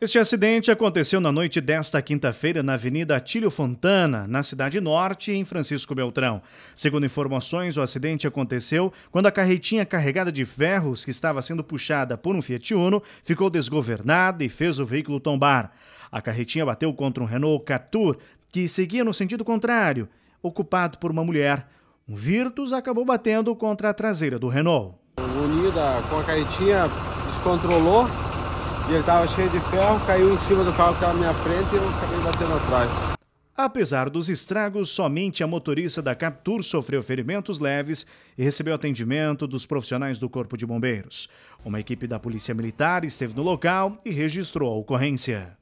Este acidente aconteceu na noite desta quinta-feira na Avenida Atílio Fontana, na Cidade Norte, em Francisco Beltrão. Segundo informações, o acidente aconteceu quando a carretinha carregada de ferros que estava sendo puxada por um Fiat Uno ficou desgovernada e fez o veículo tombar. A carretinha bateu contra um Renault Captur que seguia no sentido contrário, ocupado por uma mulher. Um Virtus acabou batendo contra a traseira do Renault. Unida com a carretinha, descontrolou e ele estava cheio de ferro, caiu em cima do carro que estava na minha frente e eu acabei batendo atrás. Apesar dos estragos, somente a motorista da Captur sofreu ferimentos leves e recebeu atendimento dos profissionais do Corpo de Bombeiros. Uma equipe da Polícia Militar esteve no local e registrou a ocorrência.